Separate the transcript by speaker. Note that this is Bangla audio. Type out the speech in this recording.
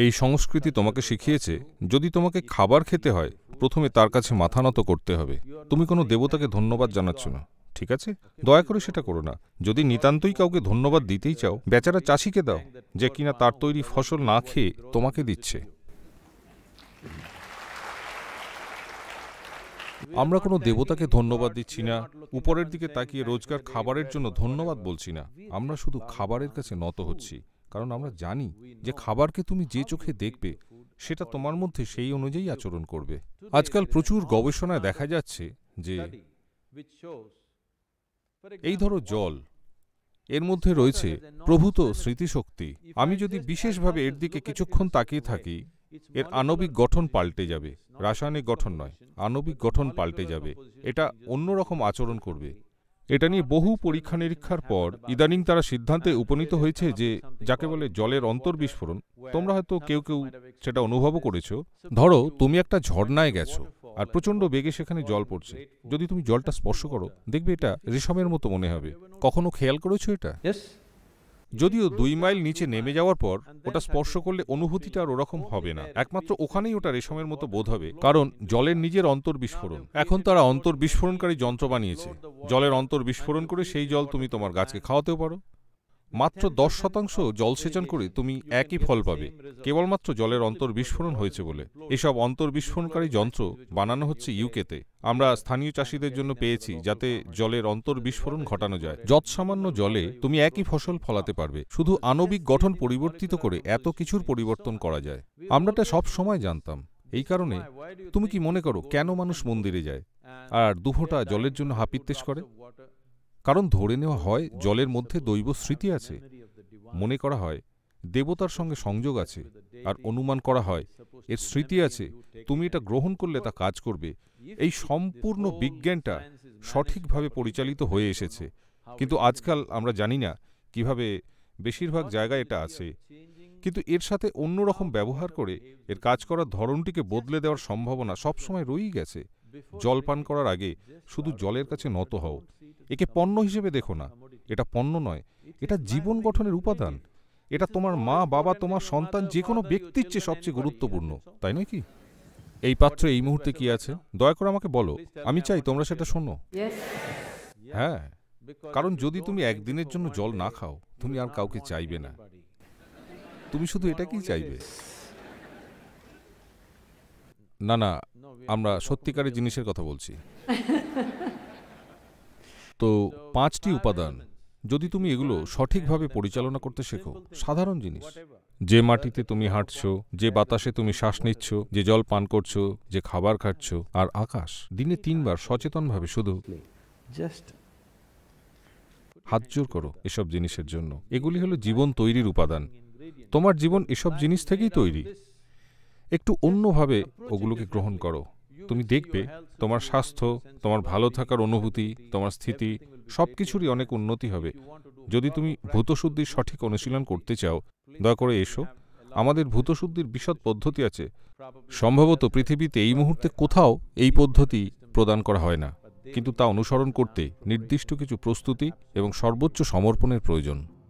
Speaker 1: এই সংস্কৃতি তোমাকে শিখিয়েছে যদি তোমাকে খাবার খেতে হয় প্রথমে তার কাছে মাথা নত করতে হবে তুমি কোনো দেবতাকে ধন্যবাদ জানাচ্ছ না ঠিক আছে দয়া করে সেটা করো না যদি নিতান্তই কাউকে ধন্যবাদ দিতেই চাও বেচারা চাষিকে দাও যে কিনা তার তৈরি ফসল না খেয়ে তোমাকে দিচ্ছে আমরা কোনো দেবতাকে ধন্যবাদ দিচ্ছি না উপরের দিকে তাকিয়ে রোজকার খাবারের জন্য ধন্যবাদ বলছি না আমরা শুধু খাবারের কাছে নত হচ্ছি কারণ আমরা জানি যে খাবারকে তুমি যে চোখে দেখবে সেটা তোমার মধ্যে সেই অনুযায়ী আচরণ করবে আজকাল প্রচুর গবেষণায় দেখা যাচ্ছে যে এই ধরো জল এর মধ্যে রয়েছে প্রভূত স্মৃতিশক্তি আমি যদি বিশেষভাবে এর দিকে কিছুক্ষণ তাকিয়ে থাকি এর আণবিক গঠন পাল্টে যাবে রাসায়নিক গঠন নয় আণবিক গঠন পাল্টে যাবে এটা অন্যরকম আচরণ করবে এটা নিয়ে বহু পরীক্ষা নিরীক্ষার পর ইদানিং তারা সিদ্ধান্তে উপনীত হয়েছে যে যাকে বলে জলের অন্তর বিস্ফোরণ তোমরা হয়তো কেউ কেউ সেটা অনুভবও করেছো ধরো তুমি একটা ঝর্ণায় গেছো আর প্রচণ্ড বেগে সেখানে জল পড়ছে যদি তুমি জলটা স্পর্শ করো দেখবে এটা রেশমের মতো মনে হবে কখনো খেয়াল করেছো এটা যদিও দুই মাইল নিচে নেমে যাওয়ার পর ওটা স্পর্শ করলে অনুভূতিটা আর ওরকম হবে না একমাত্র ওখানেই ওটা রেশমের মতো বোধ হবে কারণ জলের নিজের অন্তর বিস্ফোরণ এখন তারা অন্তর বিস্ফোরণকারী যন্ত্র বানিয়েছে জলের অন্তর বিস্ফোরণ করে সেই জল তুমি তোমার গাছকে খাওয়াতেও পারো মাত্র দশ শতাংশ জলসেচন করে তুমি একই ফল পাবে কেবলমাত্র জলের অন্তর বিস্ফোরণ হয়েছে বলে এসব অন্তর্বিস্ফোরণকারী যন্ত্র বানানো হচ্ছে ইউকেতে আমরা স্থানীয় চাষিদের জন্য পেয়েছি যাতে জলের বিস্ফোরণ ঘটানো যায় যৎসামান্য জলে তুমি একই ফসল ফলাতে পারবে শুধু আণবিক গঠন পরিবর্তিত করে এত কিছুর পরিবর্তন করা যায় আমরা তা সব সময় জানতাম এই কারণে তুমি কি মনে করো কেন মানুষ মন্দিরে যায় আর দুফোটা জলের জন্য হাপিত্তেশ করে কারণ ধরে নেওয়া হয় জলের মধ্যে দৈব স্মৃতি আছে মনে করা হয় দেবতার সঙ্গে সংযোগ আছে আর অনুমান করা হয় এর স্মৃতি আছে তুমি এটা গ্রহণ করলে তা কাজ করবে এই সম্পূর্ণ বিজ্ঞানটা সঠিকভাবে পরিচালিত হয়ে এসেছে কিন্তু আজকাল আমরা জানি না কিভাবে বেশিরভাগ জায়গায় এটা আছে কিন্তু এর সাথে অন্যরকম ব্যবহার করে এর কাজ করার ধরনটিকে বদলে দেওয়ার সম্ভাবনা সবসময় রয়েই গেছে জল পান করার আগে শুধু জলের কাছে নত হও একে পণ্য হিসেবে দেখো না এটা পণ্য নয় এটা জীবন গঠনের উপাদান এটা তোমার মা বাবা তোমার সন্তান যে কোনো ব্যক্তির চেয়ে সবচেয়ে গুরুত্বপূর্ণ তাই নয় কি এই পাত্র এই মুহূর্তে কি আছে দয়া করে আমাকে বলো আমি চাই তোমরা সেটা শোনো হ্যাঁ কারণ যদি তুমি একদিনের জন্য জল না খাও তুমি আর কাউকে চাইবে না তুমি শুধু এটা কি চাইবে না না আমরা সত্যিকারের জিনিসের কথা বলছি তো পাঁচটি উপাদান যদি তুমি এগুলো সঠিকভাবে পরিচালনা করতে শেখো সাধারণ জিনিস যে মাটিতে তুমি হাঁটছো যে বাতাসে তুমি শ্বাস নিচ্ছ যে জল পান করছো যে খাবার খাচ্ছ আর আকাশ দিনে তিনবার সচেতনভাবে শুধু হাত জোর করো এসব জিনিসের জন্য এগুলি হলো জীবন তৈরির উপাদান তোমার জীবন এসব জিনিস থেকেই তৈরি একটু অন্যভাবে ওগুলোকে গ্রহণ করো তুমি দেখবে তোমার স্বাস্থ্য তোমার ভালো থাকার অনুভূতি তোমার স্থিতি সব কিছুরই অনেক উন্নতি হবে যদি তুমি ভূতশুদ্ধির সঠিক অনুশীলন করতে চাও দয়া করে এসো আমাদের ভূতশুদ্ধির বিশদ পদ্ধতি আছে সম্ভবত পৃথিবীতে এই মুহূর্তে কোথাও এই পদ্ধতি প্রদান করা হয় না কিন্তু তা অনুসরণ করতে নির্দিষ্ট কিছু প্রস্তুতি এবং সর্বোচ্চ সমর্পণের প্রয়োজন